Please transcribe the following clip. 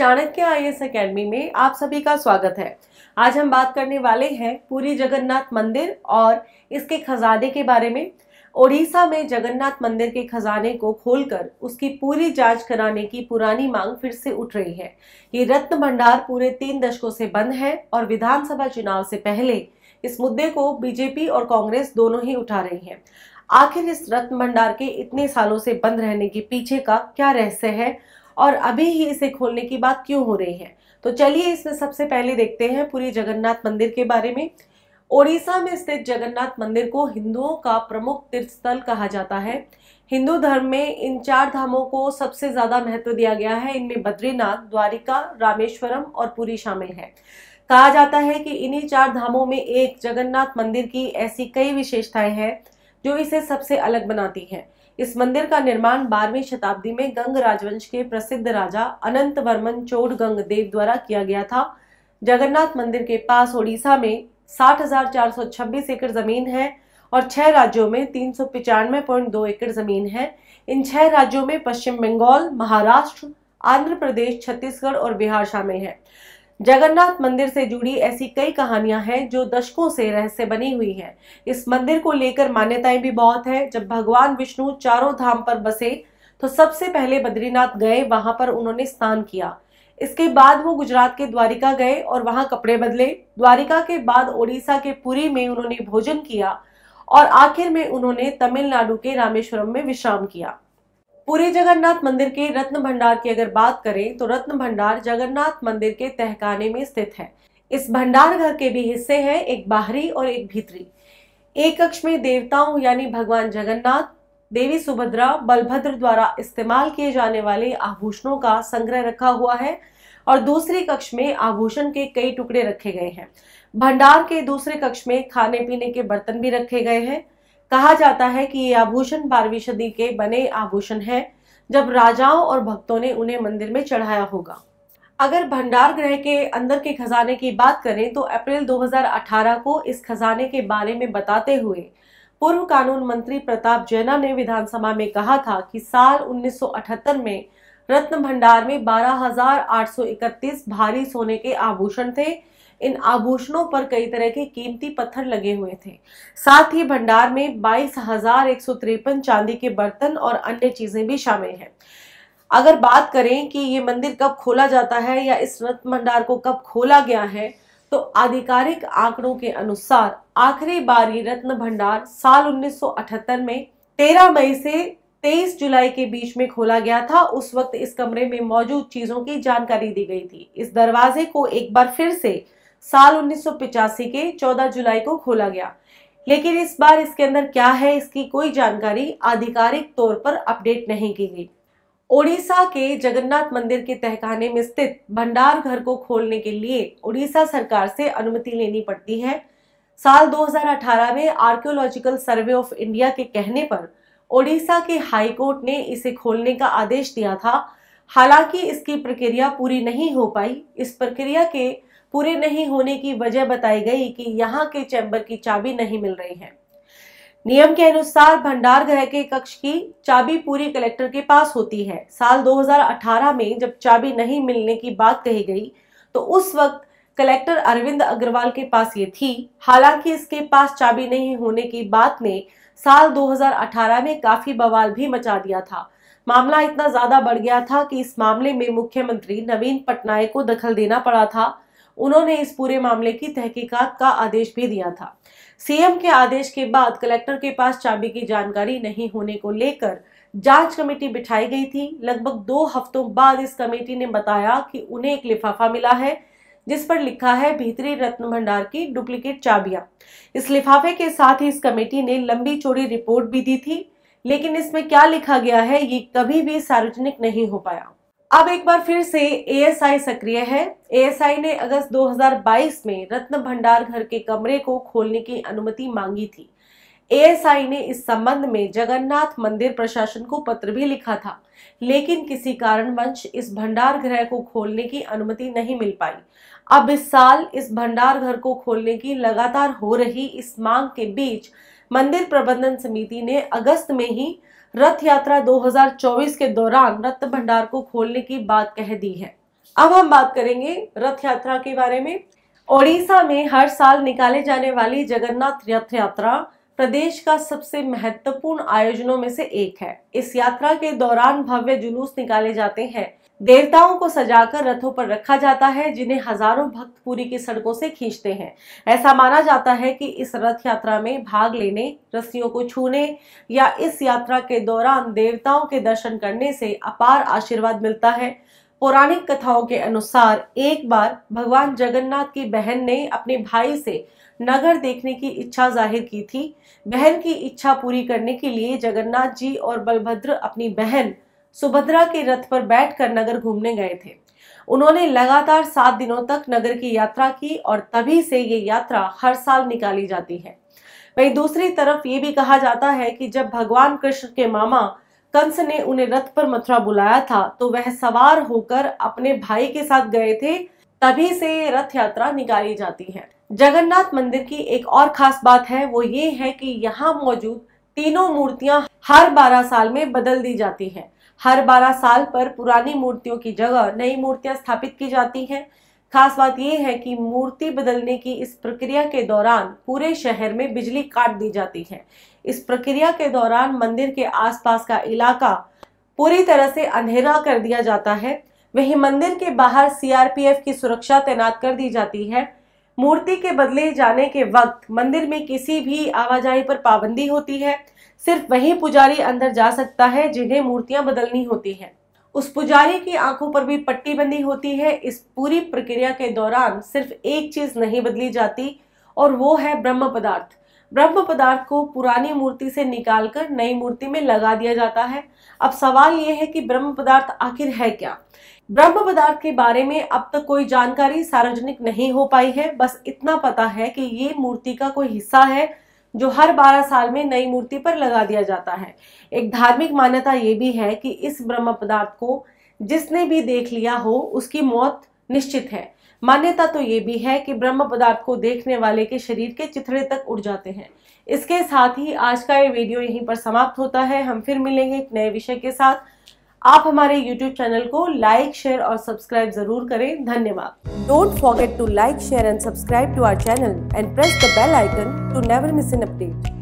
Chanakya I S academy में आप सभी का स्वागत है आज हम बात करने वाले हैं पूरी जगन्नाथ मंदिर और इसके खजाने के बारे में ओडिशा में जगन्नाथ मंदिर के खजाने को खोलकर उसकी पूरी जांच कराने की पुरानी मांग फिर से उठ रही है ये रत्न भंडार पूरे तीन दशकों से बंद है और विधानसभा चुनाव से पहले इस मुद्दे को बीजेपी और कांग्रेस दोनों ही उठा रही हैं। आखिर इस रत्न भंडार के इतने सालों से बंद रहने के पीछे का क्या रहस्य है और अभी ही इसे खोलने की बात क्यों हो रही है तो चलिए इसमें सबसे पहले देखते हैं पूरी जगन्नाथ मंदिर के बारे में ओडिशा में स्थित जगन्नाथ मंदिर को हिंदुओं का प्रमुख तीर्थ स्थल कहा जाता है हिंदू धर्म में इन चार धामों को सबसे ज्यादा महत्व दिया गया है इनमें बद्रीनाथ द्वारिका रामेश्वरम और पुरी शामिल है कहा जाता है कि इन्हीं चार धामों में एक जगन्नाथ मंदिर की ऐसी कई विशेषताएं हैं जो इसे सबसे अलग बनाती हैं इस मंदिर का निर्माण बारहवीं शताब्दी में गंग राजवंश के प्रसिद्ध राजा अनंत वर्मन चोड़ गंग देव द्वारा किया गया था जगन्नाथ मंदिर के पास ओडिशा में साठ एकड़ जमीन है और छह राज्यों में तीन एकड़ जमीन है इन छह राज्यों में पश्चिम बंगाल महाराष्ट्र आंध्र प्रदेश छत्तीसगढ़ और बिहार शामिल है जगन्नाथ मंदिर से जुड़ी ऐसी कई कहानियां हैं जो दशकों से रहस्य बनी हुई हैं इस मंदिर को लेकर मान्यताएं भी बहुत हैं जब भगवान विष्णु चारों धाम पर बसे तो सबसे पहले बद्रीनाथ गए वहां पर उन्होंने स्नान किया इसके बाद वो गुजरात के द्वारिका गए और वहां कपड़े बदले द्वारिका के बाद ओडिशा के पुरी में उन्होंने भोजन किया और आखिर में उन्होंने तमिलनाडु के रामेश्वरम में विश्राम किया पूरे जगन्नाथ मंदिर के रत्न भंडार की अगर बात करें तो रत्न भंडार जगन्नाथ मंदिर के तहखाने में स्थित है इस भंडार घर के भी हिस्से हैं एक बाहरी और एक भीतरी एक कक्ष में देवताओं यानी भगवान जगन्नाथ देवी सुभद्रा बलभद्र द्वारा इस्तेमाल किए जाने वाले आभूषणों का संग्रह रखा हुआ है और दूसरे कक्ष में आभूषण के कई टुकड़े रखे गए हैं भंडार के दूसरे कक्ष में खाने पीने के बर्तन भी रखे गए हैं कहा जाता है कि ये आभूषण बारहवीं सदी के बने आभूषण हैं जब राजाओं और भक्तों ने उन्हें मंदिर में चढ़ाया होगा अगर भंडार ग्रह के अंदर के खजाने की बात करें तो अप्रैल 2018 को इस खजाने के बारे में बताते हुए पूर्व कानून मंत्री प्रताप जैना ने विधानसभा में कहा था कि साल 1978 में रत्न भंडार में 12,831 भारी सोने के आभूषण थे इन आभूषणों पर कई तरह के कीमती पत्थर लगे हुए थे साथ ही भंडार में बाईस चांदी के बर्तन और अन्य चीजें भी शामिल हैं अगर बात करें कि ये मंदिर कब खोला जाता है या इस रत्न भंडार को कब खोला गया है तो आधिकारिक आंकड़ों के अनुसार आखिरी बार ये रत्न भंडार साल 1978 में 13 मई से 23 जुलाई के बीच में खोला गया था उस वक्त इस कमरे में मौजूद चीजों की जानकारी दी गई थी इस दरवाजे को एक बार फिर से साल उन्नीस के 14 जुलाई को खोला गया लेकिन इस बार इसके अंदर क्या है इसकी कोई जानकारी आधिकारिक तौर पर अपडेट नहीं की गई ओडिशा के जगन्नाथ मंदिर के तहखाने में स्थित भंडार घर को खोलने के लिए ओडिशा सरकार से अनुमति लेनी पड़ती है साल 2018 में आर्कियोलॉजिकल सर्वे ऑफ इंडिया के कहने पर ओडिशा के हाईकोर्ट ने इसे खोलने का आदेश दिया था हालांकि इसकी प्रक्रिया पूरी नहीं हो पाई इस प्रक्रिया के पूरे नहीं होने की वजह बताई गई कि यहाँ के चैम्बर की चाबी नहीं मिल रही है नियम के अनुसार भंडार गृह के कक्ष की चाबी पूरी कलेक्टर के पास होती है साल 2018 में जब चाबी नहीं मिलने की बात कही गई तो उस वक्त कलेक्टर अरविंद अग्रवाल के पास ये थी हालांकि इसके पास चाबी नहीं होने की बात ने साल 2018 में काफी बवाल भी मचा दिया था मामला इतना ज्यादा बढ़ गया था कि इस मामले में मुख्यमंत्री नवीन पटनायक को दखल देना पड़ा था उन्होंने इस पूरे मामले की तहकीकात का आदेश भी दिया था सीएम के आदेश के बाद कलेक्टर के पास चाबी की जानकारी नहीं होने को लेकर जांच कमेटी बिठाई गई थी लगभग दो हफ्तों बाद इस कमेटी ने बताया कि उन्हें एक लिफाफा मिला है जिस पर लिखा है भीतरी रत्न भंडार की डुप्लीकेट चाबियां इस लिफाफे के साथ ही इस कमेटी ने लंबी चोरी रिपोर्ट भी दी थी लेकिन इसमें क्या लिखा गया है ये कभी भी सार्वजनिक नहीं हो पाया अब एक बार फिर से एएसआई सक्रिय है एएसआई ने अगस्त 2022 में रत्न भंडार घर के कमरे को खोलने की अनुमति मांगी थी एएसआई ने इस संबंध में जगन्नाथ मंदिर प्रशासन को पत्र भी लिखा था लेकिन किसी कारणवश इस भंडार गृह को खोलने की अनुमति नहीं मिल पाई अब इस साल इस भंडार घर को खोलने की लगातार हो रही इस मांग के बीच मंदिर प्रबंधन समिति ने अगस्त में ही रथ यात्रा 2024 के दौरान रथ भंडार को खोलने की बात कह दी है अब हम बात करेंगे रथ यात्रा के बारे में ओडिशा में हर साल निकाले जाने वाली जगन्नाथ रथ यात्रा प्रदेश का सबसे महत्वपूर्ण आयोजनों में से एक है इस यात्रा के दौरान भव्य जुलूस निकाले जाते हैं देवताओं को सजाकर रथों पर रखा जाता है जिन्हें हजारों भक्त पूरी की सड़कों से खींचते हैं ऐसा माना जाता है कि इस रथ यात्रा में भाग लेने रस्सियों को छूने या इस यात्रा के दौरान देवताओं के दर्शन करने से अपार आशीर्वाद मिलता है पौराणिक कथाओं के अनुसार एक बार भगवान जगन्नाथ की बहन ने अपने भाई से नगर देखने की इच्छा जाहिर की थी बहन की इच्छा पूरी करने के लिए जगन्नाथ जी और बलभद्र अपनी बहन सुभद्रा के रथ पर बैठकर नगर घूमने गए थे उन्होंने लगातार सात दिनों तक नगर की यात्रा की और तभी से ये यात्रा हर साल निकाली जाती है वहीं दूसरी तरफ ये भी कहा जाता है कि जब भगवान कृष्ण के मामा कंस ने उन्हें रथ पर मथुरा बुलाया था तो वह सवार होकर अपने भाई के साथ गए थे तभी से रथ यात्रा निकाली जाती है जगन्नाथ मंदिर की एक और खास बात है वो ये है कि यहाँ मौजूद तीनों मूर्तियां हर 12 साल में बदल दी जाती हैं हर 12 साल पर पुरानी मूर्तियों की जगह नई मूर्तियां स्थापित की जाती हैं खास बात यह है कि मूर्ति बदलने की इस प्रक्रिया के दौरान पूरे शहर में बिजली काट दी जाती है इस प्रक्रिया के दौरान मंदिर के आसपास का इलाका पूरी तरह से अंधेरा कर दिया जाता है वहीं मंदिर के बाहर सीआरपीएफ की सुरक्षा तैनात कर दी जाती है मूर्ति के बदले जाने के वक्त मंदिर में किसी भी आवाजाही पर पाबंदी होती है सिर्फ वही पुजारी अंदर जा सकता है जिन्हें मूर्तियां बदलनी होती है उस पुजारी की आंखों पर भी पट्टी बंदी होती है इस पूरी प्रक्रिया के दौरान सिर्फ एक चीज नहीं बदली जाती और वो है ब्रह्म पदार्थ ब्रह्म पदार्थ को पुरानी मूर्ति से निकालकर नई मूर्ति में लगा दिया जाता है अब सवाल यह है कि ब्रह्म पदार्थ आखिर है क्या ब्रह्म पदार्थ के बारे में अब तक कोई जानकारी सार्वजनिक नहीं हो पाई है बस इतना पता है कि ये मूर्ति का कोई हिस्सा है जो हर 12 साल में नई मूर्ति पर लगा दिया जाता है एक धार्मिक मान्यता ये भी है कि इस ब्रह्म पदार्थ को जिसने भी देख लिया हो उसकी मौत निश्चित है मान्यता तो ये भी है कि ब्रह्म पदार्थ को देखने वाले के शरीर के चिथड़े तक उड़ जाते हैं इसके साथ ही आज का ये वीडियो यहीं पर समाप्त होता है हम फिर मिलेंगे एक नए विषय के साथ आप हमारे YouTube चैनल को लाइक शेयर और सब्सक्राइब जरूर करें धन्यवाद don't forget to like share and subscribe to our channel and press the bell icon to never miss an update